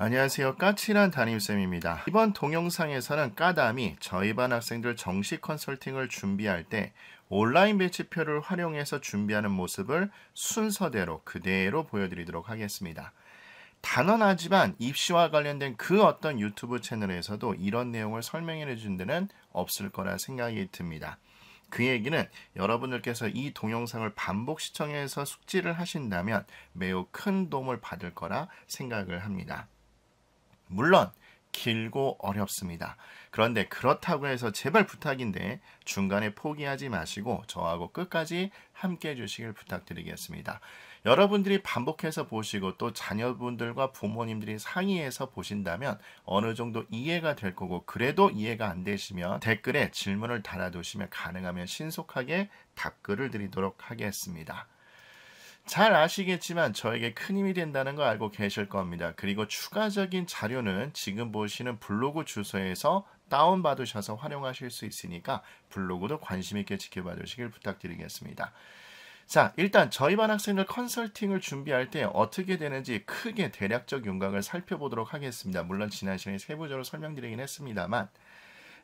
안녕하세요. 까칠한 담임쌤입니다. 이번 동영상에서는 까담이 저희 반 학생들 정식 컨설팅을 준비할 때 온라인 배치표를 활용해서 준비하는 모습을 순서대로 그대로 보여드리도록 하겠습니다. 단언하지만 입시와 관련된 그 어떤 유튜브 채널에서도 이런 내용을 설명해 준 데는 없을 거라 생각이 듭니다. 그 얘기는 여러분들께서 이 동영상을 반복 시청해서 숙지를 하신다면 매우 큰 도움을 받을 거라 생각을 합니다. 물론 길고 어렵습니다. 그런데 그렇다고 해서 제발 부탁인데 중간에 포기하지 마시고 저하고 끝까지 함께 해주시길 부탁드리겠습니다. 여러분들이 반복해서 보시고 또 자녀분들과 부모님들이 상의해서 보신다면 어느 정도 이해가 될 거고 그래도 이해가 안 되시면 댓글에 질문을 달아두시면 가능하면 신속하게 답글을 드리도록 하겠습니다. 잘 아시겠지만 저에게 큰 힘이 된다는 걸 알고 계실 겁니다. 그리고 추가적인 자료는 지금 보시는 블로그 주소에서 다운받으셔서 활용하실 수 있으니까 블로그도 관심있게 지켜봐 주시길 부탁드리겠습니다. 자, 일단 저희 반 학생들 컨설팅을 준비할 때 어떻게 되는지 크게 대략적 윤곽을 살펴보도록 하겠습니다. 물론 지난 시간에 세부적으로 설명드리긴 했습니다만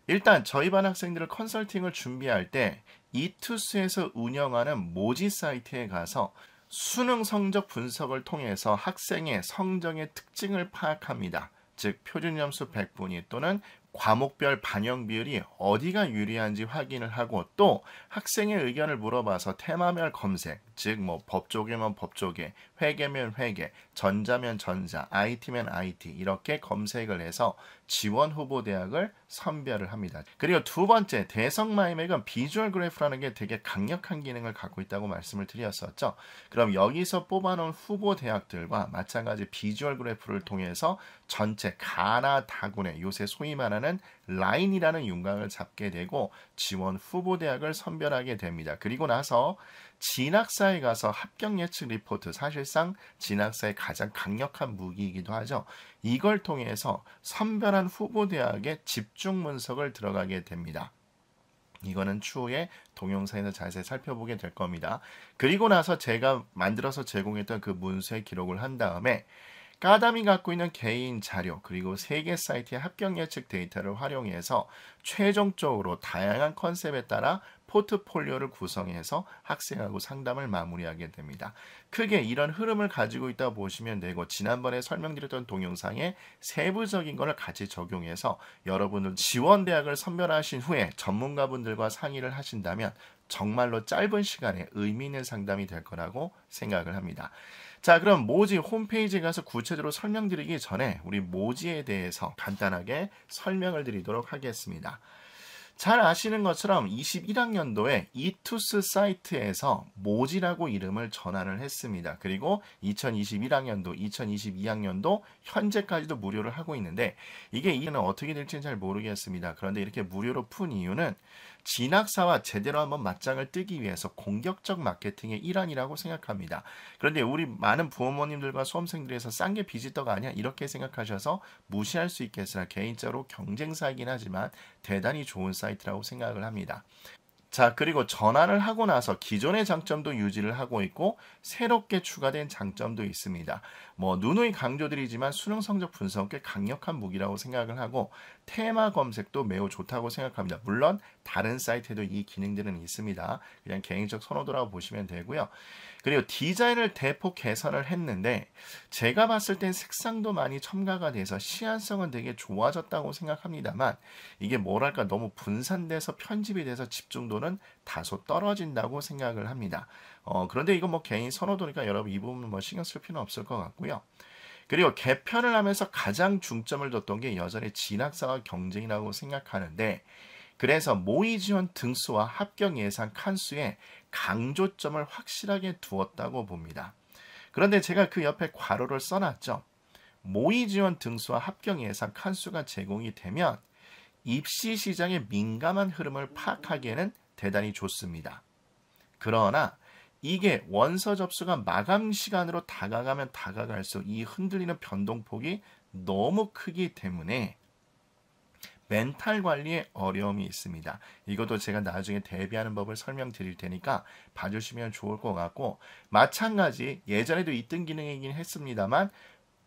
일단 저희 반 학생들을 컨설팅을 준비할 때 이투스에서 운영하는 모지 사이트에 가서 수능 성적 분석을 통해서 학생의 성적의 특징을 파악합니다. 즉 표준 점수 100분위 또는 과목별 반영 비율이 어디가 유리한지 확인을 하고 또 학생의 의견을 물어봐서 테마별 검색, 즉 뭐 법조계면 법조계, 회계면 회계, 전자면 전자, IT면 IT 이렇게 검색을 해서 지원 후보 대학을 선별을 합니다. 그리고 두 번째 대성 마이맥은 비주얼 그래프라는 게 되게 강력한 기능을 갖고 있다고 말씀을 드렸었죠. 그럼 여기서 뽑아놓은 후보 대학들과 마찬가지 비주얼 그래프를 통해서 전체 가나 다군의 요새 소위 말하는 라인이라는 윤곽을 잡게 되고 지원 후보 대학을 선별하게 됩니다. 그리고 나서 진학사에 가서 합격 예측 리포트 사실상 진학사의 가장 강력한 무기이기도 하죠. 이걸 통해서 선별한 후보 대학에 집중 분석을 들어가게 됩니다. 이거는 추후에 동영상에서 자세히 살펴보게 될 겁니다. 그리고 나서 제가 만들어서 제공했던 그 문서의 기록을 한 다음에 까담이 갖고 있는 개인 자료 그리고 세계 사이트의 합격 예측 데이터를 활용해서 최종적으로 다양한 컨셉에 따라 포트폴리오를 구성해서 학생하고 상담을 마무리하게 됩니다. 크게 이런 흐름을 가지고 있다 보시면 되고 지난번에 설명드렸던 동영상에 세부적인 것을 같이 적용해서 여러분은 지원 대학을 선별하신 후에 전문가분들과 상의를 하신다면 정말로 짧은 시간에 의미 있는 상담이 될 거라고 생각을 합니다. 자, 그럼 모지 홈페이지에 가서 구체적으로 설명드리기 전에 우리 모지에 대해서 간단하게 설명을 드리도록 하겠습니다. 잘 아시는 것처럼 21학년도에 이투스 사이트에서 모지라고 이름을 전환을 했습니다. 그리고 2021학년도, 2022학년도 현재까지도 무료를 하고 있는데 이게 이는 어떻게 될지는 잘 모르겠습니다. 그런데 이렇게 무료로 푼 이유는 진학사와 제대로 한번 맞짱을 뜨기 위해서 공격적 마케팅의 일환이라고 생각합니다. 그런데 우리 많은 부모님들과 수험생들에서 싼 게 비지떡 아니야 이렇게 생각하셔서 무시할 수 있겠으나 개인적으로 경쟁사이긴 하지만 대단히 좋은 사이트라고 생각을 합니다. 자, 그리고 전환을 하고 나서 기존의 장점도 유지를 하고 있고 새롭게 추가된 장점도 있습니다. 뭐 누누이 강조드리지만 수능 성적 분석에 강력한 무기라고 생각을 하고 테마 검색도 매우 좋다고 생각합니다. 물론 다른 사이트에도 이 기능들은 있습니다. 그냥 개인적 선호도라고 보시면 되고요. 그리고 디자인을 대폭 개선을 했는데 제가 봤을 땐 색상도 많이 첨가가 돼서 시안성은 되게 좋아졌다고 생각합니다만 이게 뭐랄까 너무 분산돼서 편집이 돼서 집중도는 부분은 다소 떨어진다고 생각을 합니다. 어, 그런데 이건 뭐 개인 선호도니까 여러분 이 부분은 뭐 신경 쓸 필요는 없을 것 같고요. 그리고 개편을 하면서 가장 중점을 뒀던 게 여전히 진학사와 경쟁이라고 생각하는데 그래서 모의 지원 등수와 합격 예상 칸수에 강조점을 확실하게 두었다고 봅니다. 그런데 제가 그 옆에 괄호를 써놨죠. 모의 지원 등수와 합격 예상 칸수가 제공이 되면 입시 시장의 민감한 흐름을 파악하기에는 대단히 좋습니다. 그러나 이게 원서 접수가 마감 시간으로 다가가면 다가갈수록 이 흔들리는 변동폭이 너무 크기 때문에 멘탈 관리에 어려움이 있습니다. 이것도 제가 나중에 대비하는 법을 설명드릴 테니까 봐주시면 좋을 것 같고 마찬가지 예전에도 있던 기능이긴 했습니다만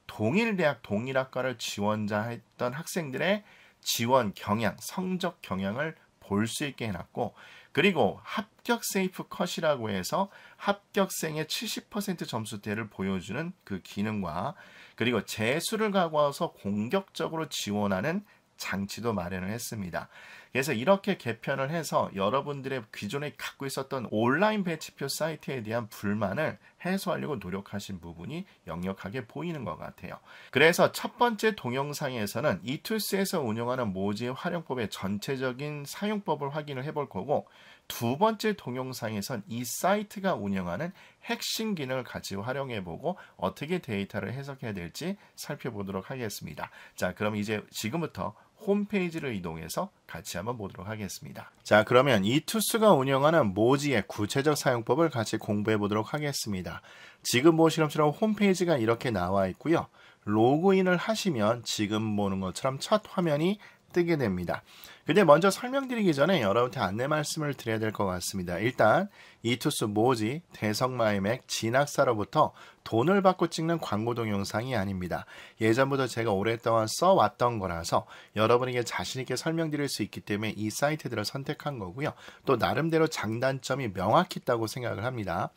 동일 대학 동일 학과를 지원자 했던 학생들의 지원 경향, 성적 경향을 볼수 있게 해놨고 그리고 합격 세이프 컷이라고 해서 합격생의 70% 점수대를 보여주는 그 기능과 그리고 재수를 가고와서 공격적으로 지원하는 장치도 마련을 했습니다. 그래서 이렇게 개편을 해서 여러분들의 기존에 갖고 있었던 온라인 배치표 사이트에 대한 불만을 해소하려고 노력하신 부분이 역력하게 보이는 것 같아요. 그래서 첫 번째 동영상에서는 이투스에서 운영하는 모집 활용법의 전체적인 사용법을 확인을 해볼 거고 두 번째 동영상에선 이 사이트가 운영하는 핵심 기능을 같이 활용해보고 어떻게 데이터를 해석해야 될지 살펴보도록 하겠습니다. 자, 그럼 이제 지금부터 홈페이지를 이동해서 같이 한번 보도록 하겠습니다. 자 그러면 이 투스가 운영하는 모지의 구체적 사용법을 같이 공부해 보도록 하겠습니다. 지금 보시는 뭐 것처럼 홈페이지가 이렇게 나와 있고요. 로그인을 하시면 지금 보는 것처럼 첫 화면이 뜨게 됩니다. 근데 먼저 설명드리기 전에 여러분한테 안내 말씀을 드려야 될 것 같습니다. 일단 이투스 모지, 대성마이맥, 진학사로부터 돈을 받고 찍는 광고 동영상이 아닙니다. 예전부터 제가 오랫동안 써왔던 거라서 여러분에게 자신있게 설명드릴 수 있기 때문에 이 사이트들을 선택한 거고요. 또 나름대로 장단점이 명확히 있다고 생각을 합니다.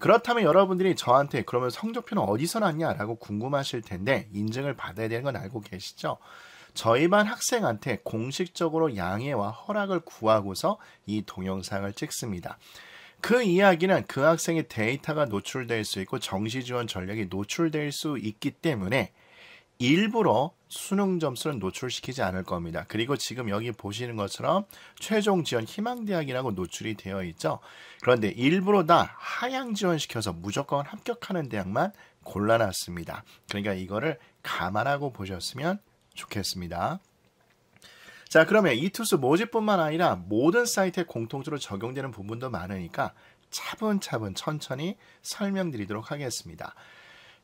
그렇다면 여러분들이 저한테 그러면 성적표는 어디서 났냐라고 궁금하실 텐데 인증을 받아야 되는 건 알고 계시죠? 저희만 학생한테 공식적으로 양해와 허락을 구하고서 이 동영상을 찍습니다. 그 이야기는 그 학생의 데이터가 노출될 수 있고 정시 지원 전략이 노출될 수 있기 때문에 일부러 수능 점수를 노출시키지 않을 겁니다. 그리고 지금 여기 보시는 것처럼 최종 지원 희망대학이라고 노출이 되어 있죠. 그런데 일부러 다 하향 지원시켜서 무조건 합격하는 대학만 골라놨습니다. 그러니까 이거를 감안하고 보셨으면 좋겠습니다. 자, 그러면 이투스 모집뿐만 아니라 모든 사이트에 공통적으로 적용되는 부분도 많으니까 차분차분 천천히 설명드리도록 하겠습니다.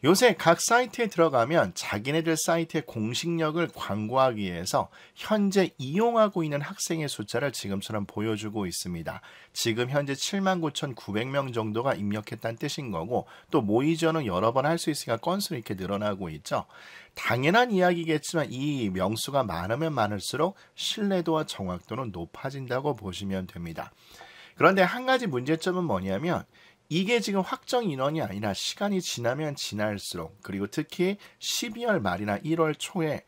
요새 각 사이트에 들어가면 자기네들 사이트의 공식력을 광고하기 위해서 현재 이용하고 있는 학생의 숫자를 지금처럼 보여주고 있습니다. 지금 현재 79,900명 정도가 입력했다는 뜻인 거고 또 모의전은 여러 번 할 수 있으니까 건수 는 이렇게 늘어나고 있죠. 당연한 이야기겠지만 이 명수가 많으면 많을수록 신뢰도와 정확도는 높아진다고 보시면 됩니다. 그런데 한 가지 문제점은 뭐냐면 이게 지금 확정 인원이 아니라 시간이 지나면 지날수록 그리고 특히 12월 말이나 1월 초에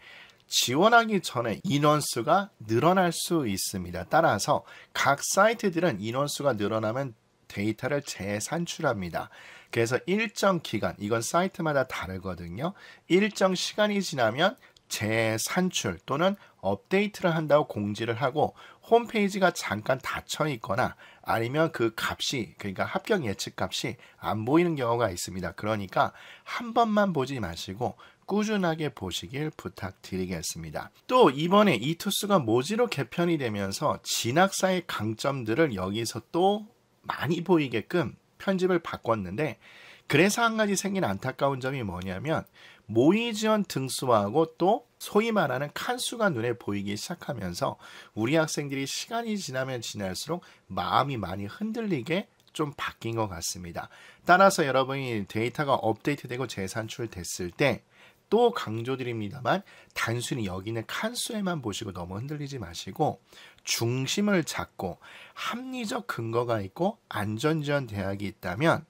지원하기 전에 인원수가 늘어날 수 있습니다. 따라서 각 사이트들은 인원수가 늘어나면 데이터를 재산출합니다. 그래서 일정 기간, 이건 사이트마다 다르거든요. 일정 시간이 지나면 재산출 또는 업데이트를 한다고 공지를 하고 홈페이지가 잠깐 닫혀 있거나 아니면 그 값이 그러니까 합격 예측 값이 안 보이는 경우가 있습니다. 그러니까 한 번만 보지 마시고 꾸준하게 보시길 부탁드리겠습니다. 또 이번에 이투스가 모지로 개편이 되면서 진학사의 강점들을 여기서 또 많이 보이게끔 편집을 바꿨는데 그래서 한 가지 생긴 안타까운 점이 뭐냐면 모의 지원 등수하고 또 소위 말하는 칸수가 눈에 보이기 시작하면서 우리 학생들이 시간이 지나면 지날수록 마음이 많이 흔들리게 좀 바뀐 것 같습니다. 따라서 여러분이 데이터가 업데이트되고 재산출됐을 때 또 강조드립니다만 단순히 여기는 칸수에만 보시고 너무 흔들리지 마시고 중심을 잡고 합리적 근거가 있고 안전지원 대학이 있다면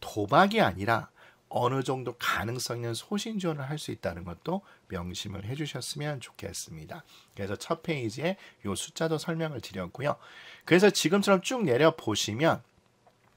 도박이 아니라 어느 정도 가능성 있는 소신지원을할 수 있다는 것도 명심을 해주셨으면 좋겠습니다. 그래서 첫 페이지에 이 숫자도 설명을 드렸고요. 그래서 지금처럼 쭉 내려 보시면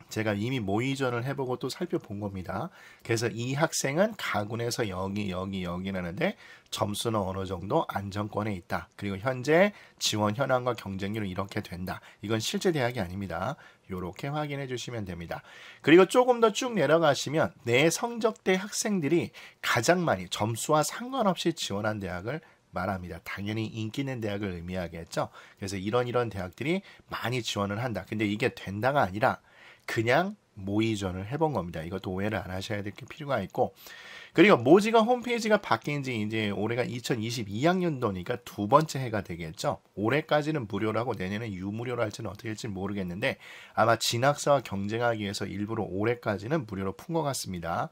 제가 이미 모의전을 해보고 또 살펴본 겁니다. 그래서 이 학생은 가군에서 여기 여기 여기라는데 점수는 어느 정도 안정권에 있다. 그리고 현재 지원 현황과 경쟁률은 이렇게 된다. 이건 실제 대학이 아닙니다. 이렇게 확인해 주시면 됩니다. 그리고 조금 더 쭉 내려가시면 내 성적대 학생들이 가장 많이 점수와 상관없이 지원한 대학을 말합니다. 당연히 인기 있는 대학을 의미하겠죠. 그래서 이런 이런 대학들이 많이 지원을 한다. 근데 이게 된다가 아니라 그냥 모의전을 해본 겁니다. 이것도 오해를 안 하셔야 될 필요가 있고 그리고 모지가 홈페이지가 바뀐 지 이제 올해가 2022학년도니까 두 번째 해가 되겠죠. 올해까지는 무료라고 내년에 유무료로 할지는 어떻게 할지 모르겠는데 아마 진학사와 경쟁하기 위해서 일부러 올해까지는 무료로 푼 것 같습니다.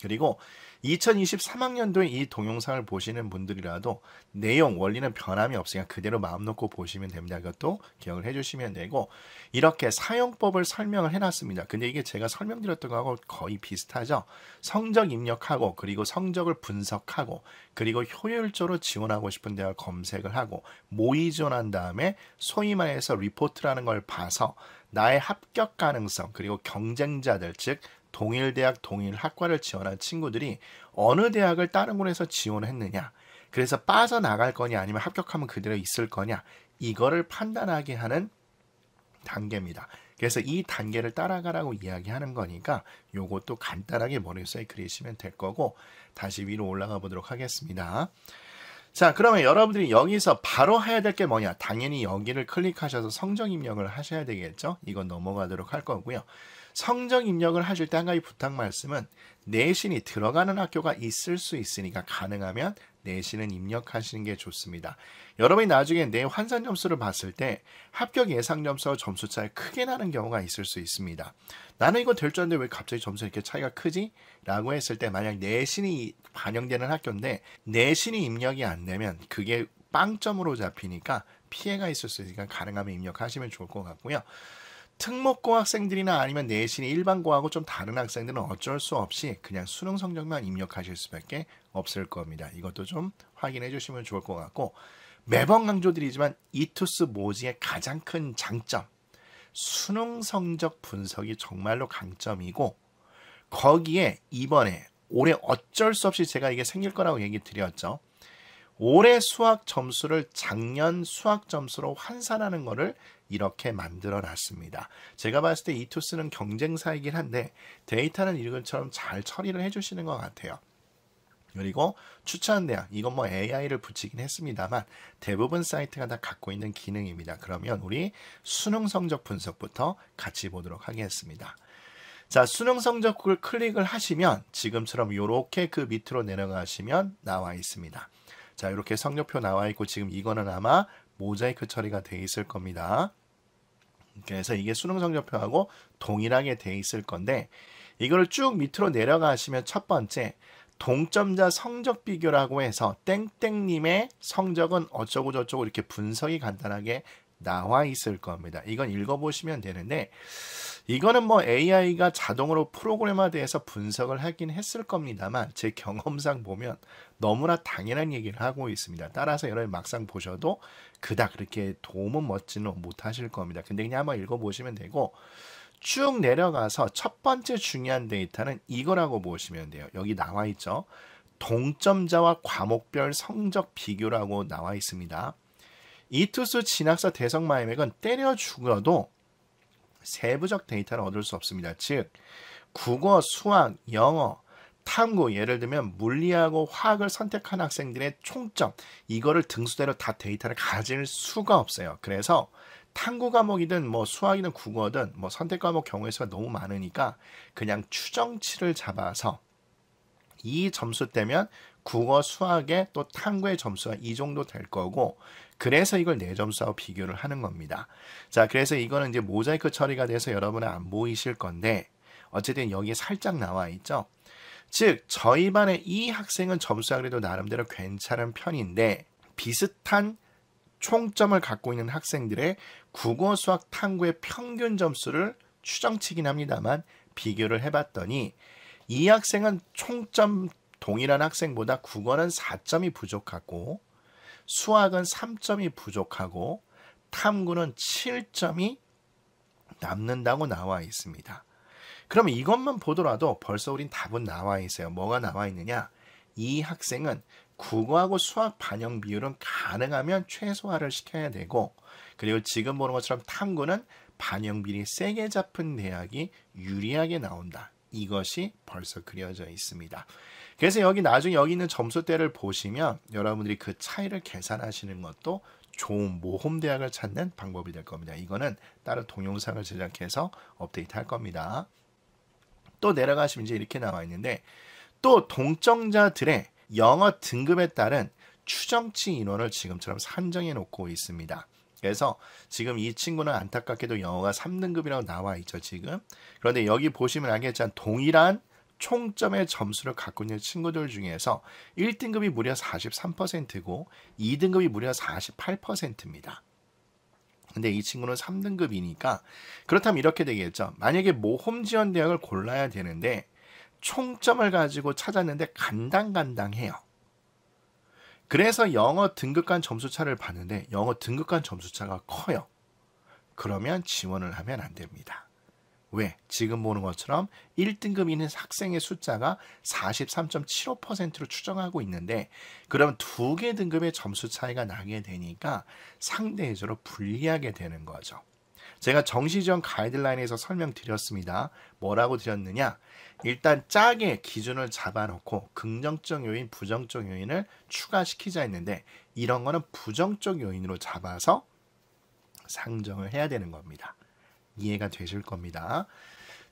그리고 2023학년도에 이 동영상을 보시는 분들이라도 내용 원리는 변함이 없으니까 그대로 마음 놓고 보시면 됩니다. 이것도 기억을 해주시면 되고 이렇게 사용법을 설명을 해놨습니다. 근데 이게 제가 설명드렸던 거하고 거의 비슷하죠. 성적 입력하고 그리고 성적을 분석하고 그리고 효율적으로 지원하고 싶은 대학 검색을 하고 모의 지원한 다음에 소위 말해서 리포트라는 걸 봐서 나의 합격 가능성 그리고 경쟁자들 즉 동일 대학 동일 학과를 지원한 친구들이 어느 대학을 다른 곳에서 지원했느냐 그래서 빠져나갈 거냐 아니면 합격하면 그대로 있을 거냐 이거를 판단하게 하는 단계입니다. 그래서 이 단계를 따라가라고 이야기하는 거니까 요것도 간단하게 머릿속에 그리시면 될 거고 다시 위로 올라가 보도록 하겠습니다. 자 그러면 여러분들이 여기서 바로 해야 될 게 뭐냐 당연히 여기를 클릭하셔서 성적 입력을 하셔야 되겠죠 이건 넘어가도록 할 거고요 성적 입력을 하실 때 한 가지 부탁 말씀은 내신이 들어가는 학교가 있을 수 있으니까 가능하면 내신은 입력하시는 게 좋습니다. 여러분이 나중에 내 환산 점수를 봤을 때 합격 예상 점수와 점수 차이 크게 나는 경우가 있을 수 있습니다. 나는 이거 될 줄 알았는데 왜 갑자기 점수 이렇게 차이가 크지? 라고 했을 때 만약 내신이 반영되는 학교인데 내신이 입력이 안 되면 그게 빵점으로 잡히니까 피해가 있을 수 있으니까 가능하면 입력하시면 좋을 것 같고요. 특목고 학생들이나 아니면 내신이 일반고하고 좀 다른 학생들은 어쩔 수 없이 그냥 수능 성적만 입력하실 수밖에 없을 겁니다. 이것도 좀 확인해 주시면 좋을 것 같고 매번 강조드리지만 이투스 모지의 가장 큰 장점 수능 성적 분석이 정말로 강점이고 거기에 이번에 올해 어쩔 수 없이 제가 이게 생길 거라고 얘기 드렸죠. 올해 수학 점수를 작년 수학 점수로 환산하는 것을 이렇게 만들어 놨습니다. 제가 봤을 때 이투스는 경쟁사이긴 한데 데이터는 이것처럼 잘 처리를 해주시는 것 같아요. 그리고 추천 대학, 이건 뭐 AI를 붙이긴 했습니다만 대부분 사이트가 다 갖고 있는 기능입니다. 그러면 우리 수능 성적 분석부터 같이 보도록 하겠습니다. 자, 수능 성적을 클릭을 하시면 지금처럼 이렇게 그 밑으로 내려가시면 나와 있습니다. 자, 이렇게 성적표 나와 있고 지금 이거는 아마 모자이크 처리가 돼 있을 겁니다. 그래서 이게 수능 성적표하고 동일하게 돼 있을 건데 이거를 쭉 밑으로 내려가시면 첫 번째 동점자 성적 비교라고 해서 땡땡님의 성적은 어쩌고 저쩌고 이렇게 분석이 간단하게 나와 있을 겁니다. 이건 읽어보시면 되는데 이거는 뭐 AI가 자동으로 프로그램화돼서 분석을 하긴 했을 겁니다만 제 경험상 보면 너무나 당연한 얘기를 하고 있습니다. 따라서 여러분 막상 보셔도 그닥 그렇게 도움은 멋지는 못하실 겁니다. 근데 그냥 한번 읽어보시면 되고 쭉 내려가서 첫 번째 중요한 데이터는 이거라고 보시면 돼요. 여기 나와 있죠. 동점자와 과목별 성적 비교라고 나와 있습니다. 이투스 진학사 대성 마이맥은 때려 죽어도 세부적 데이터를 얻을 수 없습니다. 즉 국어, 수학, 영어, 탐구 예를 들면 물리하고 화학을 선택한 학생들의 총점 이거를 등수대로 다 데이터를 가질 수가 없어요. 그래서 탐구 과목이든 뭐 수학이든 국어든 뭐 선택 과목 경우의 수가 너무 많으니까 그냥 추정치를 잡아서 이 점수 때면 국어 수학의 또 탐구의 점수가 이 정도 될 거고 그래서 이걸 4점 수하고 비교를 하는 겁니다. 자, 그래서 이거는 이제 모자이크 처리가 돼서 여러분은 안 보이실 건데 어쨌든 여기에 살짝 나와 있죠. 즉, 저희 반의 이 학생은 점수가 그래도 나름대로 괜찮은 편인데 비슷한 총점을 갖고 있는 학생들의 국어, 수학, 탐구의 평균 점수를 추정치긴 합니다만 비교를 해봤더니 이 학생은 총점 동일한 학생보다 국어는 4점이 부족하고 수학은 3점이 부족하고 탐구는 7점이 남는다고 나와 있습니다. 그러 이것만 보더라도 벌써 우린 답은 나와 있어요. 뭐가 나와 있느냐? 이 학생은 국어하고 수학 반영 비율은 가능하면 최소화를 시켜야 되고 그리고 지금 보는 것처럼 탐구는 반영 비이 세게 잡은 대학이 유리하게 나온다. 이것이 벌써 그려져 있습니다. 그래서 여기 나중에 여기 있는 점수대를 보시면 여러분들이 그 차이를 계산하시는 것도 좋은 모험 대학을 찾는 방법이 될 겁니다. 이거는 따로 동영상을 제작해서 업데이트 할 겁니다. 또 내려가시면 이제 이렇게 나와 있는데 또 동정자들의 영어 등급에 따른 추정치 인원을 지금처럼 산정해 놓고 있습니다. 그래서 지금 이 친구는 안타깝게도 영어가 3등급이라고 나와 있죠, 지금. 그런데 여기 보시면 알겠지만 동일한 총점의 점수를 갖고 있는 친구들 중에서 1등급이 무려 43%고 2등급이 무려 48%입니다. 근데 이 친구는 3등급이니까 그렇다면 이렇게 되겠죠. 만약에 모험 지원 대학을 골라야 되는데 총점을 가지고 찾았는데 간당간당해요. 그래서 영어 등급 간 점수차를 봤는데 영어 등급 간 점수차가 커요. 그러면 지원을 하면 안 됩니다. 왜? 지금 보는 것처럼 1등급 있는 학생의 숫자가 43.75%로 추정하고 있는데 그럼 두개 등급의 점수 차이가 나게 되니까 상대적으로 불리하게 되는 거죠. 제가 정시지원 가이드라인에서 설명드렸습니다. 뭐라고 드렸느냐? 일단 짝의 기준을 잡아놓고 긍정적 요인, 부정적 요인을 추가시키자 했는데 이런 거는 부정적 요인으로 잡아서 상정을 해야 되는 겁니다. 이해가 되실 겁니다.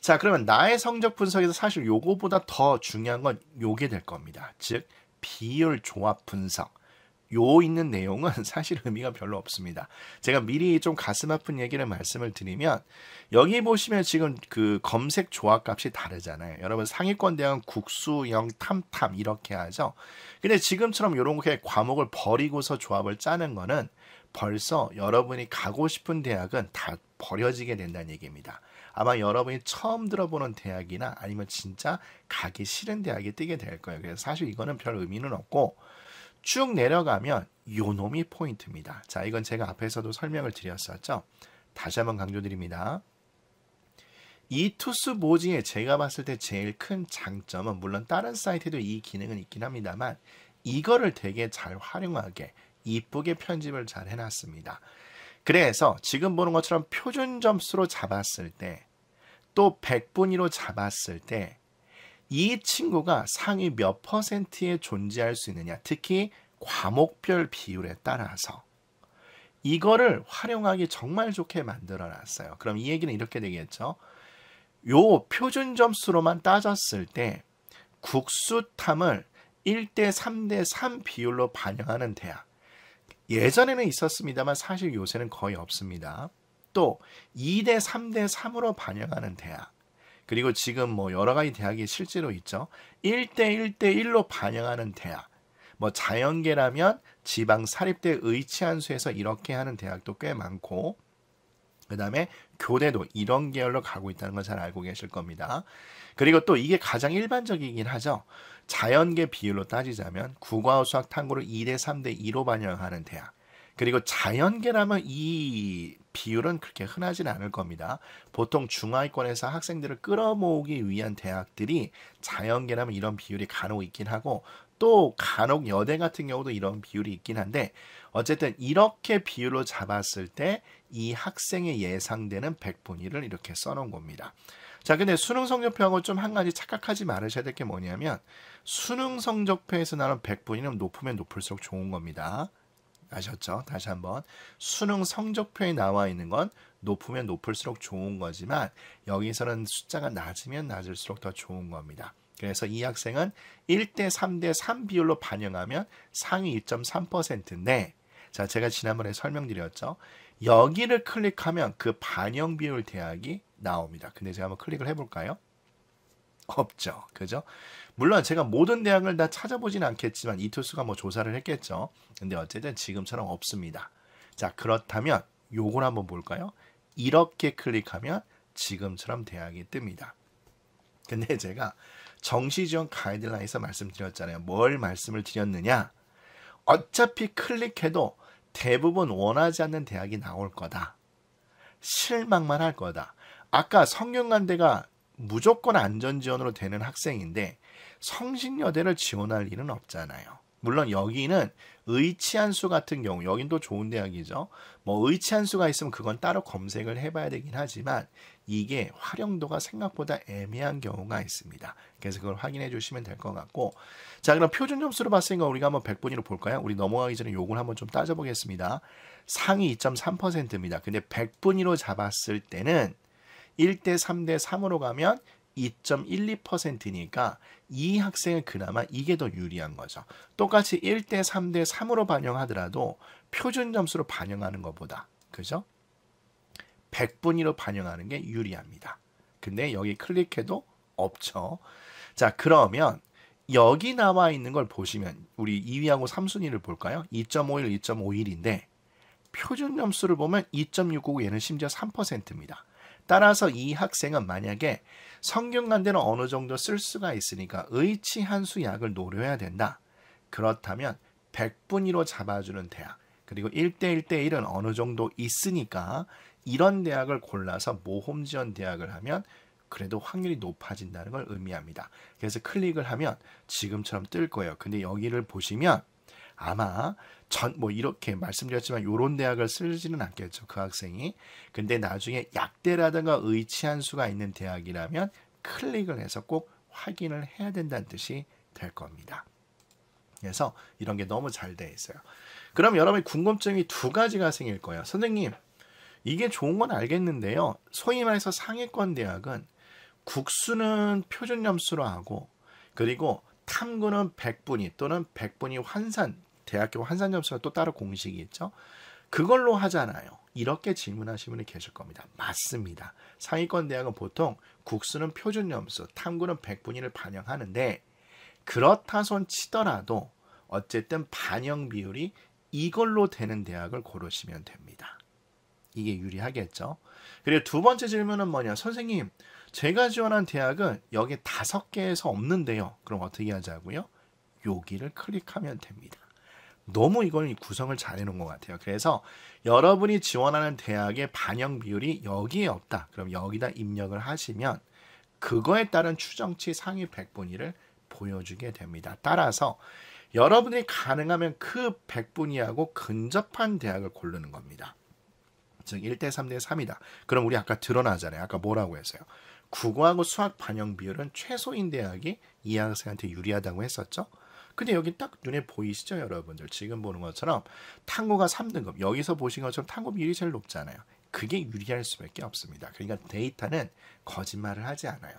자, 그러면 나의 성적 분석에서 사실 요거보다 더 중요한 건 요게 될 겁니다. 즉, 비율 조합 분석. 요 있는 내용은 사실 의미가 별로 없습니다. 제가 미리 좀 가슴 아픈 얘기를 말씀을 드리면 여기 보시면 지금 그 검색 조합값이 다르잖아요. 여러분 상위권 대한 국수형 탐탐 이렇게 하죠. 근데 지금처럼 이런게 과목을 버리고서 조합을 짜는 거는 벌써 여러분이 가고 싶은 대학은 다 버려지게 된다는 얘기입니다. 아마 여러분이 처음 들어보는 대학이나 아니면 진짜 가기 싫은 대학이 뜨게 될 거예요. 그래서 사실 이거는 별 의미는 없고 쭉 내려가면 요놈이 포인트입니다. 자, 이건 제가 앞에서도 설명을 드렸었죠. 다시 한번 강조드립니다. 이 투수 모지에 제가 봤을 때 제일 큰 장점은 물론 다른 사이트에도 이 기능은 있긴 합니다만 이거를 되게 잘 활용하게 이쁘게 편집을 잘 해놨습니다. 그래서 지금 보는 것처럼 표준 점수로 잡았을 때또 100분위로 잡았을 때이 친구가 상위 몇 퍼센트에 존재할 수 있느냐, 특히 과목별 비율에 따라서 이거를 활용하기 정말 좋게 만들어 놨어요. 그럼 이 얘기는 이렇게 되겠죠. 요 표준 점수로만 따졌을 때 국수탐을 1대 3대 3 비율로 반영하는 대학. 예전에는 있었습니다만 사실 요새는 거의 없습니다. 또 2대 3대 3으로 반영하는 대학. 그리고 지금 뭐 여러 가지 대학이 실제로 있죠. 1대1대1로 반영하는 대학. 뭐 자연계라면 지방 사립대 의치한수에서 이렇게 하는 대학도 꽤 많고 그 다음에 교대도 이런 계열로 가고 있다는 걸 잘 알고 계실 겁니다. 그리고 또 이게 가장 일반적이긴 하죠. 자연계 비율로 따지자면 국어와 수학 탐구를 2대 3대 2로 반영하는 대학 그리고 자연계라면 이 비율은 그렇게 흔하진 않을 겁니다. 보통 중하위권에서 학생들을 끌어모으기 위한 대학들이 자연계라면 이런 비율이 간혹 있긴 하고 또 간혹 여대 같은 경우도 이런 비율이 있긴 한데 어쨌든 이렇게 비율로 잡았을 때 이 학생의 예상되는 백분위를 이렇게 써놓은 겁니다. 자, 근데 수능 성적표하고 좀 한 가지 착각하지 말으셔야 될 게 뭐냐면 수능 성적표에서 나온 백분위는 높으면 높을수록 좋은 겁니다. 아셨죠? 다시 한번 수능 성적표에 나와 있는 건 높으면 높을수록 좋은 거지만 여기서는 숫자가 낮으면 낮을수록 더 좋은 겁니다. 그래서 이 학생은 1대 3대 3 비율로 반영하면 상위 1.3%인데 자 제가 지난번에 설명드렸죠. 여기를 클릭하면 그 반영 비율 대학이 나옵니다. 근데 제가 한번 클릭을 해볼까요? 없죠. 그죠? 물론 제가 모든 대학을 다 찾아보진 않겠지만 이투스가 뭐 조사를 했겠죠. 근데 어쨌든 지금처럼 없습니다. 자, 그렇다면 요걸 한번 볼까요? 이렇게 클릭하면 지금처럼 대학이 뜹니다. 근데 제가 정시지원 가이드라인에서 말씀드렸잖아요. 뭘 말씀을 드렸느냐? 어차피 클릭해도 대부분 원하지 않는 대학이 나올 거다. 실망만 할 거다. 아까 성균관대가 무조건 안전지원으로 되는 학생인데 성신여대를 지원할 일은 없잖아요. 물론 여기는 의치한수 같은 경우 여긴도 좋은 대학이죠. 뭐 의치한수가 있으면 그건 따로 검색을 해봐야 되긴 하지만 이게 활용도가 생각보다 애매한 경우가 있습니다. 그래서 그걸 확인해 주시면 될 것 같고 자 그럼 표준 점수로 봤으니까 우리가 한번 100분위로 볼까요? 우리 넘어가기 전에 요걸 한번 좀 따져보겠습니다. 상위 2.3%입니다. 근데 100분위로 잡았을 때는 1대 3대 3으로 가면 2.12%니까 이 학생은 그나마 이게 더 유리한 거죠. 똑같이 1대 3대 3으로 반영하더라도 표준 점수로 반영하는 것보다 그죠? 100분위로 반영하는 게 유리합니다. 근데 여기 클릭해도 없죠. 자, 그러면 여기 나와 있는 걸 보시면 우리 2위하고 3순위를 볼까요? 2.51, 2.51인데 표준 점수를 보면 2.699 얘는 심지어 3%입니다. 따라서 이 학생은 만약에 성균 관대는 어느 정도 쓸 수가 있으니까 의치 한수 약을 노려야 된다. 그렇다면 100분위로 잡아주는 대학 그리고 1대1대1은 어느 정도 있으니까 이런 대학을 골라서 모험 지원 대학을 하면 그래도 확률이 높아진다는 걸 의미합니다. 그래서 클릭을 하면 지금처럼 뜰 거예요. 근데 여기를 보시면 아마 전뭐 이렇게 말씀드렸지만 요런 대학을 쓰지는 않겠죠. 그 학생이. 근데 나중에 약대라든가 의치한 수가 있는 대학이라면 클릭을 해서 꼭 확인을 해야 된다는 뜻이 될 겁니다. 그래서 이런 게 너무 잘 돼 있어요. 그럼 여러분의 궁금증이 두 가지가 생길 거예요. 선생님, 이게 좋은 건 알겠는데요. 소위 말해서 상위권 대학은 국수는 표준 점수로 하고 그리고 탐구는 100분위 또는 100분위 환산 대학교 환산 점수가 또 따로 공식이 있죠. 그걸로 하잖아요. 이렇게 질문하시는 분이 계실 겁니다. 맞습니다. 상위권 대학은 보통 국수는 표준 점수, 탐구는 백분위를 반영하는데 그렇다 손 치더라도 어쨌든 반영 비율이 이걸로 되는 대학을 고르시면 됩니다. 이게 유리하겠죠. 그리고 두 번째 질문은 뭐냐. 선생님, 제가 지원한 대학은 여기 다섯 개에서 없는데요. 그럼 어떻게 하자고요? 여기를 클릭하면 됩니다. 너무 이걸 구성을 잘해놓은 것 같아요. 그래서 여러분이 지원하는 대학의 반영 비율이 여기에 없다. 그럼 여기다 입력을 하시면 그거에 따른 추정치 상위 100분위를 보여주게 됩니다. 따라서 여러분이 가능하면 그 100분위하고 근접한 대학을 고르는 겁니다. 즉 1대 3대 3이다. 그럼 우리 아까 드러나잖아요. 아까 뭐라고 했어요? 국어하고 수학 반영 비율은 최소인 대학이 이 학생한테 유리하다고 했었죠. 근데 여기 딱 눈에 보이시죠, 여러분들? 지금 보는 것처럼 탕후가 3등급, 여기서 보신 것처럼 탕후 비율이 제일 높잖아요. 그게 유리할 수밖에 없습니다. 그러니까 데이터는 거짓말을 하지 않아요.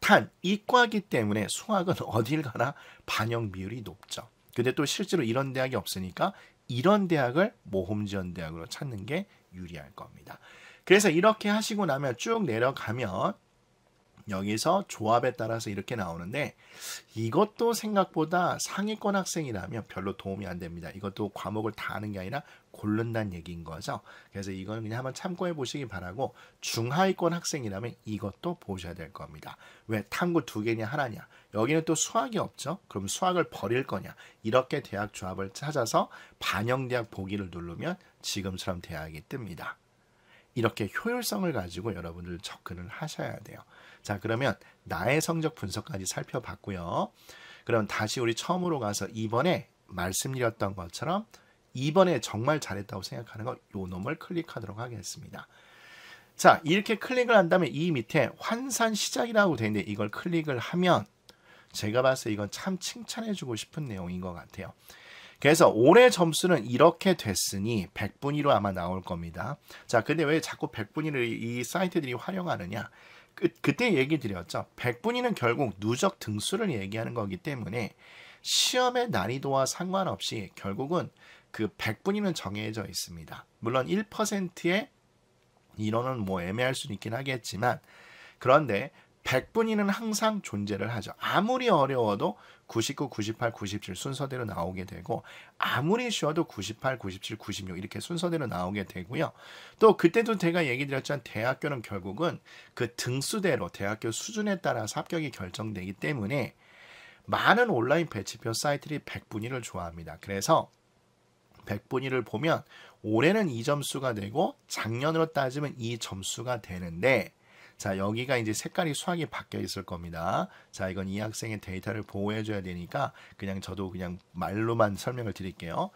단, 이과기 때문에 수학은 어딜 가나 반영 비율이 높죠. 근데 또 실제로 이런 대학이 없으니까 이런 대학을 모험지원 대학으로 찾는 게 유리할 겁니다. 그래서 이렇게 하시고 나면 쭉 내려가면 여기서 조합에 따라서 이렇게 나오는데 이것도 생각보다 상위권 학생이라면 별로 도움이 안 됩니다. 이것도 과목을 다 하는 게 아니라 고른다는 얘기인 거죠. 그래서 이건 그냥 한번 참고해 보시기 바라고 중하위권 학생이라면 이것도 보셔야 될 겁니다. 왜 탐구 두 개냐 하나냐. 여기는 또 수학이 없죠. 그럼 수학을 버릴 거냐. 이렇게 대학 조합을 찾아서 반영대학 보기를 누르면 지금처럼 대학이 뜹니다. 이렇게 효율성을 가지고 여러분들 접근을 하셔야 돼요. 자, 그러면 나의 성적 분석까지 살펴봤고요. 그럼 다시 우리 처음으로 가서 이번에 말씀드렸던 것처럼 이번에 정말 잘했다고 생각하는 거요 놈을 클릭하도록 하겠습니다. 자, 이렇게 클릭을 한 다음에 이 밑에 환산 시작이라고 되어 있는데 이걸 클릭을 하면 제가 봤을 때 이건 참 칭찬해주고 싶은 내용인 것 같아요. 그래서 올해 점수는 이렇게 됐으니 100분위로 아마 나올 겁니다. 자, 근데 왜 자꾸 100분위를 이 사이트들이 활용하느냐? 그, 그때 얘기 드렸죠. 백분위는 결국 누적 등수를 얘기하는 거기 때문에 시험의 난이도와 상관없이 결국은 그 백분위는 정해져 있습니다. 물론 1%의 이론은뭐 애매할 수는 있긴 하겠지만 그런데 백분위는 항상 존재를 하죠. 아무리 어려워도 99, 98, 97 순서대로 나오게 되고 아무리 쉬어도 98, 97, 96 이렇게 순서대로 나오게 되고요. 또 그때도 제가 얘기 드렸지만 대학교는 결국은 그 등수대로 대학교 수준에 따라서 합격이 결정되기 때문에 많은 온라인 배치표 사이트들이 백분위를 좋아합니다. 그래서 백분위를 보면 올해는 이 점수가 되고 작년으로 따지면 이 점수가 되는데 자, 여기가 이제 색깔이 수학이 바뀌어 있을 겁니다. 자, 이건 이 학생의 데이터를 보호해 줘야 되니까 그냥 저도 그냥 말로만 설명을 드릴게요.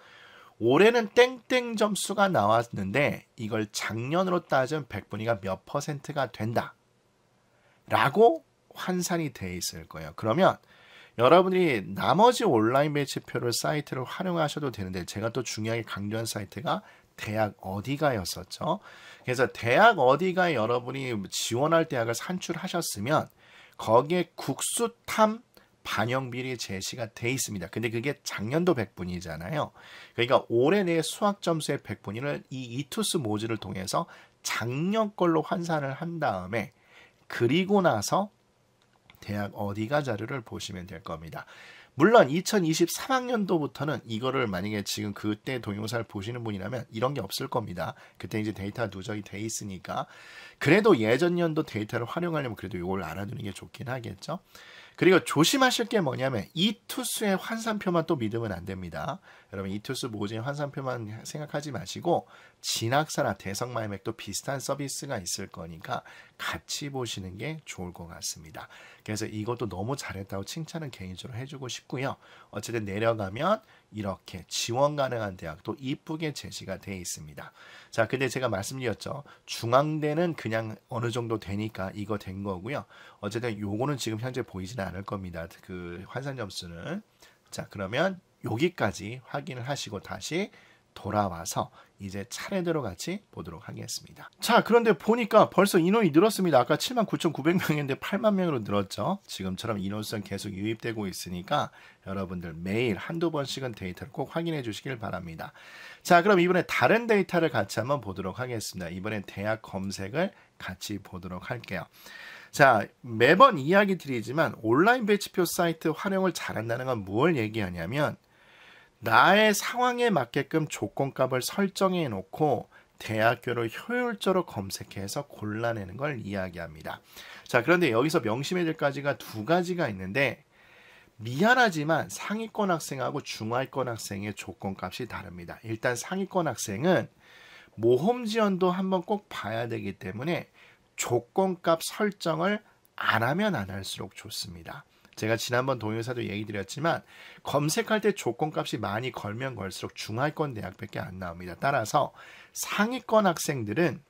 올해는 땡땡 점수가 나왔는데 이걸 작년으로 따지면 백분위가 몇 퍼센트가 된다. 라고 환산이 돼 있을 거예요. 그러면 여러분들이 나머지 온라인 매치표를 사이트를 활용하셔도 되는데 제가 또 중요하게 강조한 사이트가 대학 어디가였었죠. 그래서 대학 어디가 여러분이 지원할 대학을 산출하셨으면 거기에 국수탐 반영비리 제시가 돼 있습니다. 근데 그게 작년도 100분이잖아요. 그러니까 올해 내 수학 점수의 100분위를 이 이투스 모듈을 통해서 작년 걸로 환산을 한 다음에 그리고 나서 대학 어디가 자료를 보시면 될 겁니다. 물론 2023학년도부터는 이거를 만약에 지금 그때 동영상을 보시는 분이라면 이런 게 없을 겁니다. 그때 이제 데이터 누적이 돼 있으니까 그래도 예전 연도 데이터를 활용하려면 그래도 이걸 알아두는 게 좋긴 하겠죠. 그리고 조심하실 게 뭐냐면 이 투수의 환산표만 또 믿으면 안 됩니다. 여러분 이투스 모진 환산표만 생각하지 마시고 진학사나 대성마이맥도 비슷한 서비스가 있을 거니까 같이 보시는 게 좋을 것 같습니다. 그래서 이것도 너무 잘했다고 칭찬은 개인적으로 해주고 싶고요. 어쨌든 내려가면 이렇게 지원 가능한 대학도 이쁘게 제시가 되어 있습니다. 자, 근데 제가 말씀드렸죠. 중앙대는 그냥 어느 정도 되니까 이거 된 거고요. 어쨌든 요거는 지금 현재 보이지는 않을 겁니다. 그 환산 점수는. 자, 그러면 여기까지 확인을 하시고 다시 돌아와서 이제 차례대로 같이 보도록 하겠습니다. 자, 그런데 보니까 벌써 인원이 늘었습니다. 아까 79,900명인데 8만 명으로 늘었죠. 지금처럼 인원수는 계속 유입되고 있으니까 여러분들 매일 한두 번씩은 데이터를 꼭 확인해 주시길 바랍니다. 자, 그럼 이번에 다른 데이터를 같이 한번 보도록 하겠습니다. 이번엔 대학 검색을 같이 보도록 할게요. 자, 매번 이야기 드리지만 온라인 배치표 사이트 활용을 잘한다는 건 뭘 얘기하냐면 나의 상황에 맞게끔 조건값을 설정해 놓고 대학교를 효율적으로 검색해서 골라내는 걸 이야기합니다. 자, 그런데 여기서 명심해야 될 가지가 두 가지가 있는데 미안하지만 상위권 학생하고 중하위권 학생의 조건값이 다릅니다. 일단 상위권 학생은 모험 지원도 한번 꼭 봐야 되기 때문에 조건값 설정을 안 하면 안 할수록 좋습니다. 제가 지난번 동영상도 얘기 드렸지만 검색할 때 조건값이 많이 걸면 걸수록 중하위권 대학밖에 안 나옵니다. 따라서 상위권 학생들은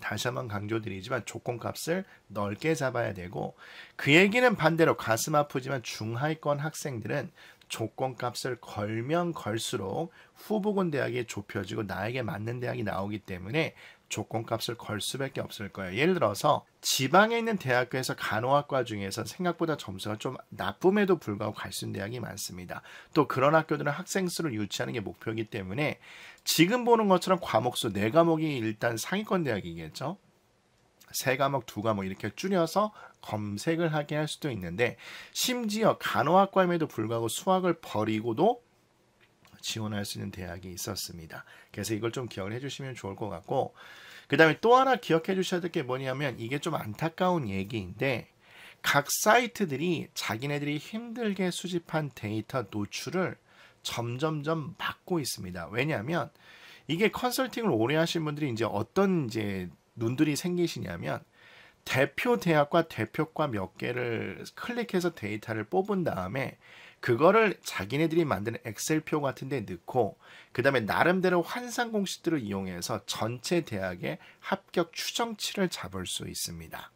다시 한번 강조드리지만 조건값을 넓게 잡아야 되고 그 얘기는 반대로 가슴 아프지만 중하위권 학생들은 조건값을 걸면 걸수록 후보군 대학이 좁혀지고 나에게 맞는 대학이 나오기 때문에 조건값을 걸 수밖에 없을 거예요. 예를 들어서 지방에 있는 대학교에서 간호학과 중에서 생각보다 점수가 좀 나쁨에도 불구하고 갈 수 있는 대학이 많습니다. 또 그런 학교들은 학생 수를 유치하는 게 목표이기 때문에 지금 보는 것처럼 과목수 네과목이 일단 상위권 대학이겠죠. 세 과목, 두 과목 이렇게 줄여서 검색을 하게 할 수도 있는데 심지어 간호학과임에도 불구하고 수학을 버리고도 지원할 수 있는 대학이 있었습니다. 그래서 이걸 좀 기억을 해주시면 좋을 것 같고 그 다음에 또 하나 기억해 주셔야 될 게 뭐냐면 이게 좀 안타까운 얘기인데 각 사이트들이 자기네들이 힘들게 수집한 데이터 노출을 점점점 막고 있습니다. 왜냐하면 이게 컨설팅을 오래 하신 분들이 이제 어떤 이제 눈들이 생기시냐면 대표 대학과 대표과 몇 개를 클릭해서 데이터를 뽑은 다음에 그거를 자기네들이 만드는 엑셀표 같은 데 넣고 그 다음에 나름대로 환상 공식들을 이용해서 전체 대학의 합격 추정치를 잡을 수 있습니다.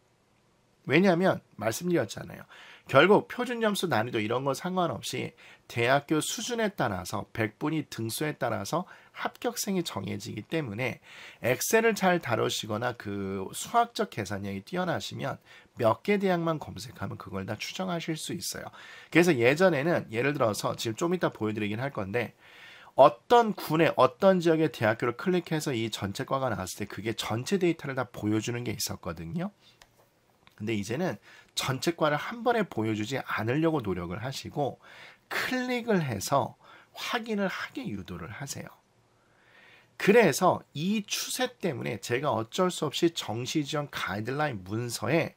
왜냐하면 말씀드렸잖아요. 결국 표준 점수 난이도 이런 거 상관없이 대학교 수준에 따라서 백분위 등수에 따라서 합격생이 정해지기 때문에 엑셀을 잘 다루시거나 그 수학적 계산력이 뛰어나시면 몇개 대학만 검색하면 그걸 다 추정하실 수 있어요. 그래서 예전에는 예를 들어서 지금 좀 이따 보여드리긴 할 건데 어떤 군의 어떤 지역의 대학교를 클릭해서 이 전체 과가 나왔을 때 그게 전체 데이터를 다 보여주는 게 있었거든요. 근데 이제는 전체 과를 한 번에 보여주지 않으려고 노력을 하시고 클릭을 해서 확인을 하게 유도를 하세요. 그래서 이 추세 때문에 제가 어쩔 수 없이 정시 지원 가이드라인 문서에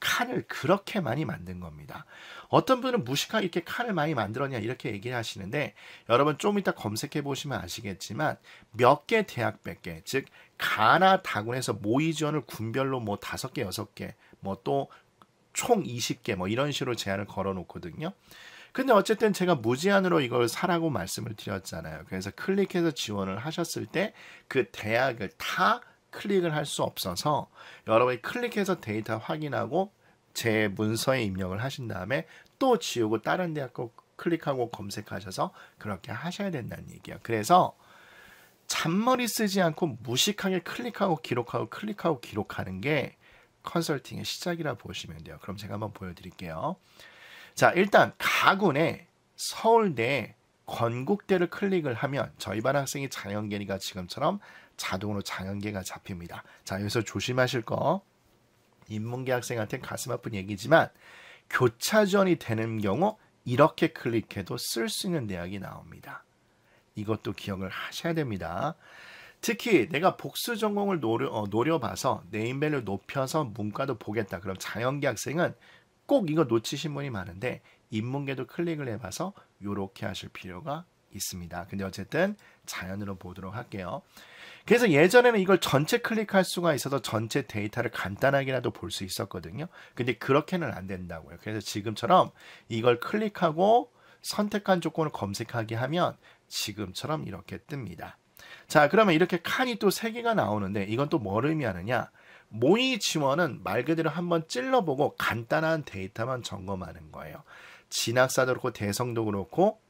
칸을 그렇게 많이 만든 겁니다. 어떤 분은 무식하게 이렇게 칸을 많이 만들었냐 이렇게 얘기하시는데 를 여러분 좀 이따 검색해 보시면 아시겠지만 몇 개 대학 몇개즉 가나 다군에서 모의 지원을 군별로 뭐 다섯 개 여섯 개뭐 또 총 20개 뭐 이런 식으로 제한을 걸어 놓거든요. 근데 어쨌든 제가 무제한으로 이걸 사라고 말씀을 드렸잖아요. 그래서 클릭해서 지원을 하셨을 때 그 대학을 다 클릭을 할 수 없어서 여러분이 클릭해서 데이터 확인하고 제 문서에 입력을 하신 다음에 또 지우고 다른 데 갖고 클릭하고 검색하셔서 그렇게 하셔야 된다는 얘기예요. 그래서 잔머리 쓰지 않고 무식하게 클릭하고 기록하고 클릭하고 기록하는 게 컨설팅의 시작이라 보시면 돼요. 그럼 제가 한번 보여드릴게요. 자, 일단 가군에 서울대 건국대를 클릭을 하면 저희 반 학생이 장영길니가 지금처럼 자동으로 장연계가 잡힙니다. 자, 여기서 조심하실 거. 인문계 학생한테 가슴 아픈 얘기지만 교차전이 되는 경우 이렇게 클릭해도 쓸 수 있는 대학이 나옵니다. 이것도 기억을 하셔야 됩니다. 특히 내가 복수 전공을 노려, 어, 노려봐서 네임밸류 높여서 문과도 보겠다. 그럼 자연계 학생은 꼭 이거 놓치신 분이 많은데 인문계도 클릭을 해봐서 이렇게 하실 필요가 있습니다. 근데 어쨌든 자연으로 보도록 할게요. 그래서 예전에는 이걸 전체 클릭할 수가 있어서 전체 데이터를 간단하게라도 볼 수 있었거든요. 근데 그렇게는 안 된다고요. 그래서 지금처럼 이걸 클릭하고 선택한 조건을 검색하게 하면 지금처럼 이렇게 뜹니다. 자, 그러면 이렇게 칸이 또 3개가 나오는데 이건 또 뭘 의미하느냐? 모의 지원은 말 그대로 한번 찔러보고 간단한 데이터만 점검하는 거예요. 진학사도 그렇고 대성도 그렇고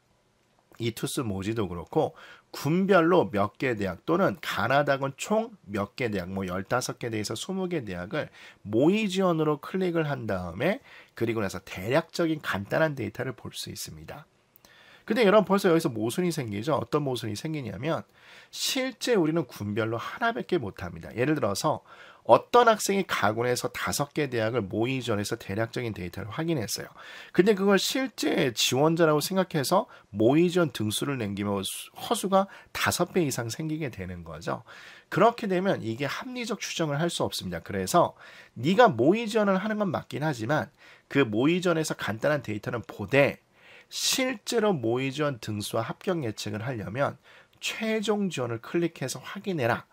이 투스 모지도 그렇고 군별로 몇 개 대학 또는 가나다군 총몇 개 대학 뭐 15개 대에서 20개 대학을 모의 지원으로 클릭을 한 다음에 그리고 나서 대략적인 간단한 데이터를 볼 수 있습니다. 근데 여러분 벌써 여기서 모순이 생기죠. 어떤 모순이 생기냐면 실제 우리는 군별로 하나밖에 못합니다. 예를 들어서 어떤 학생이 가군에서 다섯 개 대학을 모의 전에서 대략적인 데이터를 확인했어요. 근데 그걸 실제 지원자라고 생각해서 모의 전 등수를 남기면 허수가 다섯 배 이상 생기게 되는 거죠. 그렇게 되면 이게 합리적 추정을 할 수 없습니다. 그래서 네가 모의 전을 하는 건 맞긴 하지만 그 모의 전에서 간단한 데이터는 보되 실제로 모의 지원 등수와 합격 예측을 하려면 최종 지원을 클릭해서 확인해라.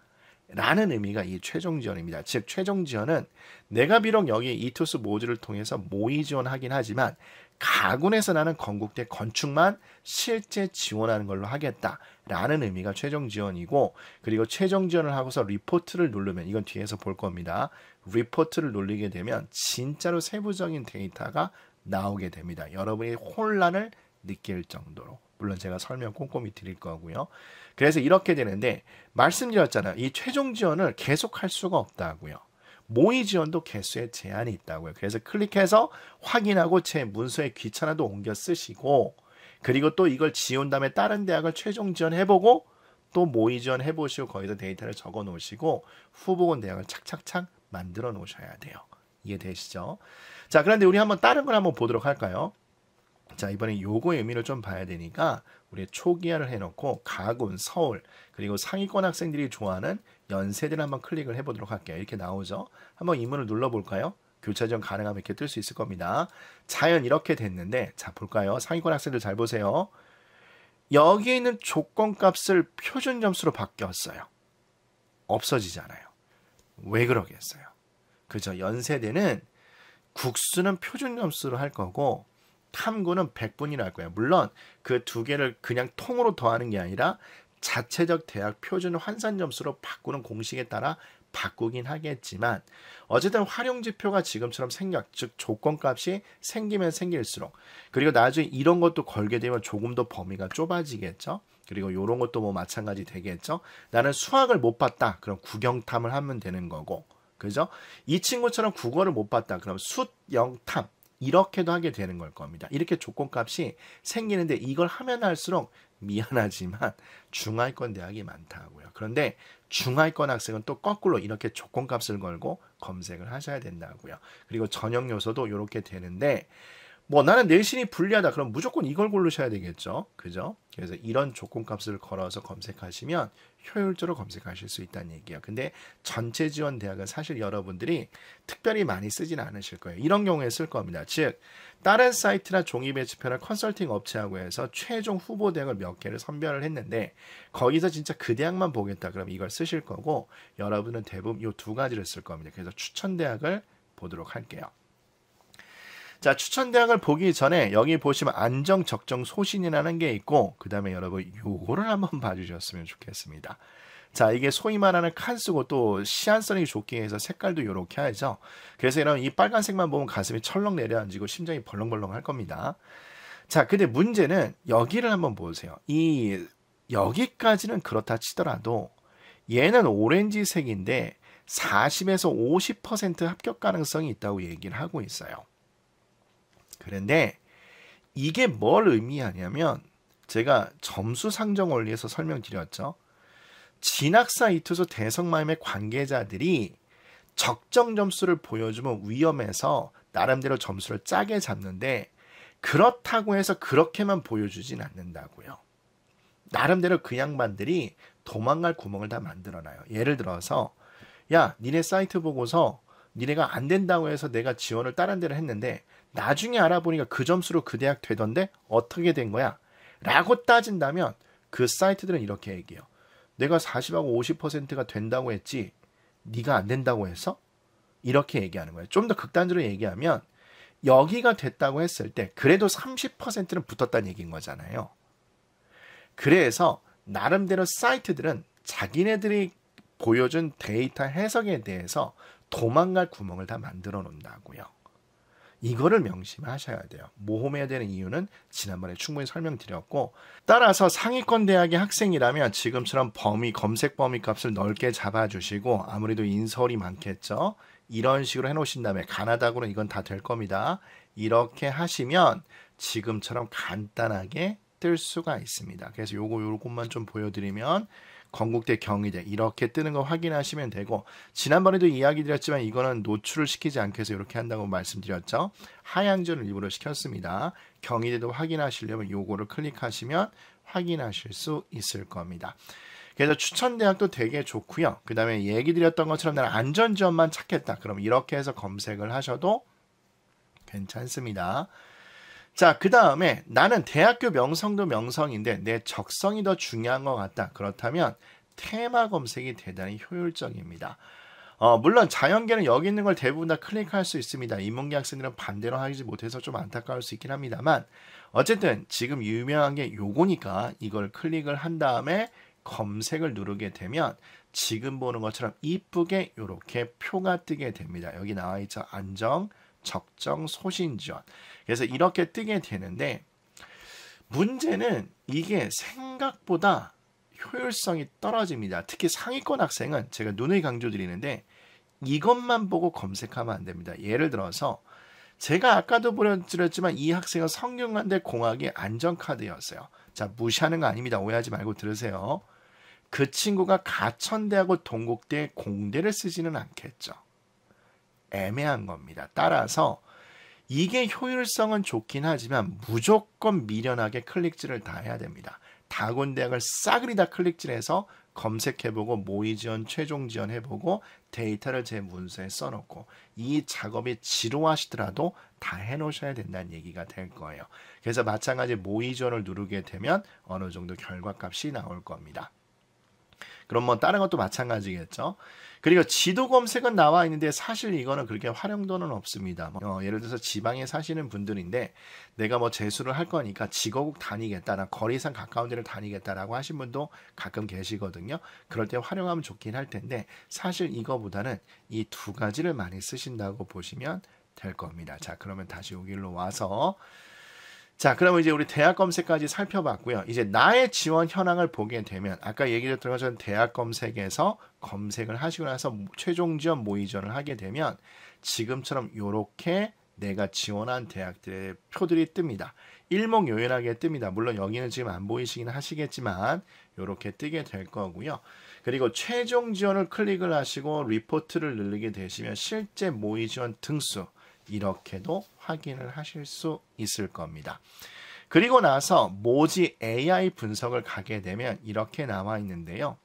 라는 의미가 이 최종 지원입니다. 즉 최종 지원은 내가 비록 여기 이투스 모듈을 통해서 모의 지원하긴 하지만 가군에서 나는 건국대 건축만 실제 지원하는 걸로 하겠다라는 의미가 최종 지원이고 그리고 최종 지원을 하고서 리포트를 누르면 이건 뒤에서 볼 겁니다. 리포트를 눌리게 되면 진짜로 세부적인 데이터가 나오게 됩니다. 여러분이 혼란을 느낄 정도로 물론 제가 설명 꼼꼼히 드릴 거고요. 그래서 이렇게 되는데 말씀드렸잖아요. 이 최종 지원을 계속할 수가 없다고요. 모의 지원도 개수에 제한이 있다고요. 그래서 클릭해서 확인하고 제 문서에 귀찮아도 옮겨 쓰시고 그리고 또 이걸 지운 다음에 다른 대학을 최종 지원해보고 또 모의 지원해보시고 거기서 데이터를 적어 놓으시고 후보군 대학을 착착착 만들어 놓으셔야 돼요. 이해되시죠? 자, 그런데 우리 한번 다른 걸 한번 보도록 할까요? 자 이번에 요거의 의미를 좀 봐야 되니까 우리 초기화를 해놓고 가군, 서울 그리고 상위권 학생들이 좋아하는 연세대를 한번 클릭을 해보도록 할게요. 이렇게 나오죠. 한번 이문을 눌러볼까요? 교차전 가능하면 이렇게 뜰 수 있을 겁니다. 자연 이렇게 됐는데 자 볼까요? 상위권 학생들 잘 보세요. 여기에 있는 조건값을 표준 점수로 바뀌었어요. 없어지잖아요. 왜 그러겠어요? 그죠? 연세대는 국수는 표준 점수로 할 거고 탐구는 100분이 할 거예요. 물론 그 두 개를 그냥 통으로 더하는 게 아니라 자체적 대학 표준 환산 점수로 바꾸는 공식에 따라 바꾸긴 하겠지만 어쨌든 활용 지표가 지금처럼 생략 즉 조건값이 생기면 생길수록 그리고 나중에 이런 것도 걸게 되면 조금 더 범위가 좁아지겠죠. 그리고 이런 것도 뭐 마찬가지 되겠죠. 나는 수학을 못 봤다. 그럼 구경탐을 하면 되는 거고. 그죠? 이 친구처럼 국어를 못 봤다. 그럼 숫영탐 이렇게도 하게 되는 걸 겁니다. 이렇게 조건값이 생기는데 이걸 하면 할수록 미안하지만 중하위권 대학이 많다고요. 그런데 중하위권 학생은 또 거꾸로 이렇게 조건값을 걸고 검색을 하셔야 된다고요. 그리고 전형 요소도 이렇게 되는데 뭐 나는 내신이 불리하다 그럼 무조건 이걸 고르셔야 되겠죠. 그죠? 그래서 이런 조건값을 걸어서 검색하시면 효율적으로 검색하실 수 있다는 얘기예요. 근데 전체 지원 대학은 사실 여러분들이 특별히 많이 쓰진 않으실 거예요. 이런 경우에 쓸 겁니다. 즉 다른 사이트나 종이 배치표나 컨설팅 업체하고 해서 최종 후보 대학을 몇 개를 선별을 했는데 거기서 진짜 그 대학만 보겠다 그럼 이걸 쓰실 거고 여러분은 대부분 이 두 가지를 쓸 겁니다. 그래서 추천 대학을 보도록 할게요. 자, 추천 대학을 보기 전에 여기 보시면 안정 적정 소신이라는 게 있고 그다음에 여러분 요거를 한번 봐 주셨으면 좋겠습니다. 자, 이게 소위 말하는 칸 쓰고 또시안성이 좋게 해서 색깔도 요렇게 하죠. 그래서 이런 이 빨간색만 보면 가슴이 철렁 내려앉고 심장이 벌렁벌렁 할 겁니다. 자, 근데 문제는 여기를 한번 보세요. 이 여기까지는 그렇다 치더라도 얘는 오렌지색인데 40에서 50% 합격 가능성이 있다고 얘기를 하고 있어요. 그런데 이게 뭘 의미하냐면 제가 점수 상정 원리에서 설명드렸죠. 진학사 이투수 대성마임의 관계자들이 적정 점수를 보여주면 위험해서 나름대로 점수를 짜게 잡는데 그렇다고 해서 그렇게만 보여주진 않는다고요. 나름대로 그 양반들이 도망갈 구멍을 다 만들어놔요. 예를 들어서 야 니네 사이트 보고서 니네가 안 된다고 해서 내가 지원을 다른 데를 했는데 나중에 알아보니까 그 점수로 그 대학 되던데 어떻게 된 거야? 라고 따진다면 그 사이트들은 이렇게 얘기해요. 내가 40하고 50%가 된다고 했지 네가 안 된다고 해서 이렇게 얘기하는 거예요. 좀 더 극단적으로 얘기하면 여기가 됐다고 했을 때 그래도 30%는 붙었다는 얘기인 거잖아요. 그래서 나름대로 사이트들은 자기네들이 보여준 데이터 해석에 대해서 도망갈 구멍을 다 만들어 놓는다고요. 이거를 명심하셔야 돼요. 모험해야 되는 이유는 지난번에 충분히 설명드렸고 따라서 상위권 대학의 학생이라면 지금처럼 범위 검색 범위 값을 넓게 잡아주시고 아무래도 인설이 많겠죠. 이런 식으로 해놓으신 다음에 가나다구는 이건 다 될 겁니다. 이렇게 하시면 지금처럼 간단하게 뜰 수가 있습니다. 그래서 요거 요것만 좀 보여드리면 건국대 경희대 이렇게 뜨는 거 확인하시면 되고 지난번에도 이야기 드렸지만 이거는 노출을 시키지 않게 해서 이렇게 한다고 말씀드렸죠. 하향전을 일부러 시켰습니다. 경희대도 확인하시려면 요거를 클릭하시면 확인하실 수 있을 겁니다. 그래서 추천 대학도 되게 좋고요. 그 다음에 얘기 드렸던 것처럼 나는 안전지원만 찾겠다. 그럼 이렇게 해서 검색을 하셔도 괜찮습니다. 자, 그 다음에 나는 대학교 명성도 명성인데 내 적성이 더 중요한 것 같다. 그렇다면 테마 검색이 대단히 효율적입니다. 어, 물론 자연계는 여기 있는 걸 대부분 다 클릭할 수 있습니다. 인문계 학생들은 반대로 하지 못해서 좀 안타까울 수 있긴 합니다만 어쨌든 지금 유명한 게 요거니까 이걸 클릭을 한 다음에 검색을 누르게 되면 지금 보는 것처럼 이쁘게 이렇게 표가 뜨게 됩니다. 여기 나와 있죠. 안정, 적정, 소신 지원. 그래서 이렇게 뜨게 되는데 문제는 이게 생각보다 효율성이 떨어집니다. 특히 상위권 학생은 제가 눈을 강조드리는데 이것만 보고 검색하면 안 됩니다. 예를 들어서 제가 아까도 보여드렸지만 이 학생은 성균관대 공학의 안전카드였어요. 자, 무시하는 거 아닙니다. 오해하지 말고 들으세요. 그 친구가 가천대하고 동국대 공대를 쓰지는 않겠죠. 애매한 겁니다. 따라서 이게 효율성은 좋긴 하지만 무조건 미련하게 클릭질을 다 해야 됩니다. 다군대학을 싸그리 다 클릭질해서 검색해보고 모의 지원, 최종 지원 해보고 데이터를 제 문서에 써놓고 이 작업이 지루하시더라도 다 해놓으셔야 된다는 얘기가 될 거예요. 그래서 마찬가지 모의 지원을 누르게 되면 어느 정도 결과값이 나올 겁니다. 그럼 뭐 다른 것도 마찬가지겠죠. 그리고 지도 검색은 나와 있는데 사실 이거는 그렇게 활용도는 없습니다. 뭐, 어, 예를 들어서 지방에 사시는 분들인데 내가 뭐 재수를 할 거니까 지거국 다니겠다, 나 거리상 가까운 데를 다니겠다라고 하신 분도 가끔 계시거든요. 그럴 때 활용하면 좋긴 할 텐데 사실 이거보다는 이 두 가지를 많이 쓰신다고 보시면 될 겁니다. 자, 그러면 다시 여기로 와서 자, 그러면 이제 우리 대학 검색까지 살펴봤고요. 이제 나의 지원 현황을 보게 되면 아까 얘기드렸던 것처럼 대학 검색에서 검색을 하시고 나서 최종 지원 모의전을 하게 되면 지금처럼 이렇게 내가 지원한 대학들의 표들이 뜹니다. 일목요연하게 뜹니다. 물론 여기는 지금 안 보이시긴 하시겠지만 이렇게 뜨게 될 거고요. 그리고 최종 지원을 클릭을 하시고 리포트를 누르게 되시면 실제 모의 지원 등수 이렇게도 확인을 하실 수 있을 겁니다. 그리고 나서 모지 AI 분석을 가게 되면 이렇게 나와 있는데요.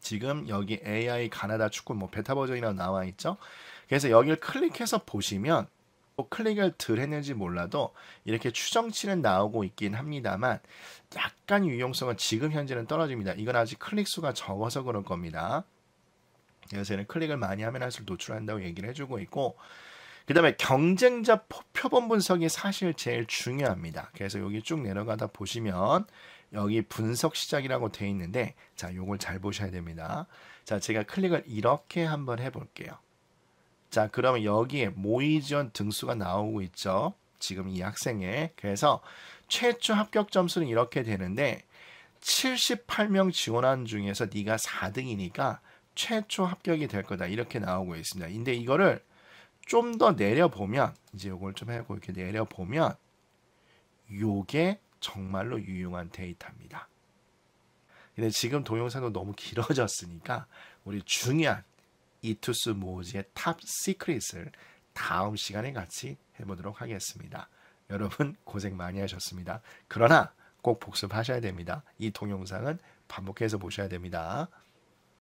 지금 여기 AI 가나다 축구 뭐 베타 버전이라고 나와 있죠. 그래서 여기를 클릭해서 보시면 클릭을 덜 했는지 몰라도 이렇게 추정치는 나오고 있긴 합니다만 약간 유용성은 지금 현재는 떨어집니다. 이건 아직 클릭 수가 적어서 그럴 겁니다. 그래서 얘는 클릭을 많이 하면 할수록 노출한다고 얘기를 해주고 있고 그다음에 경쟁자 표본 분석이 사실 제일 중요합니다. 그래서 여기 쭉 내려가다 보시면 여기 분석 시작이라고 되어 있는데 자, 요걸 잘 보셔야 됩니다. 자, 제가 클릭을 이렇게 한번 해 볼게요. 자, 그러면 여기에 모의 지원 등수가 나오고 있죠. 지금 이 학생의 그래서 최초 합격 점수는 이렇게 되는데 78명 지원한 중에서 네가 4등이니까 최초 합격이 될 거다 이렇게 나오고 있습니다. 근데 이거를 좀더 내려보면 이제 요걸 좀 하고 이렇게 내려보면 요게 정말로 유용한 데이터입니다. 근데 지금 동영상도 너무 길어졌으니까 우리 중요한 이투스 모즈의탑 시크릿을 다음 시간에 같이 해보도록 하겠습니다. 여러분 고생 많이 하셨습니다. 그러나 꼭 복습하셔야 됩니다. 이 동영상은 반복해서 보셔야 됩니다.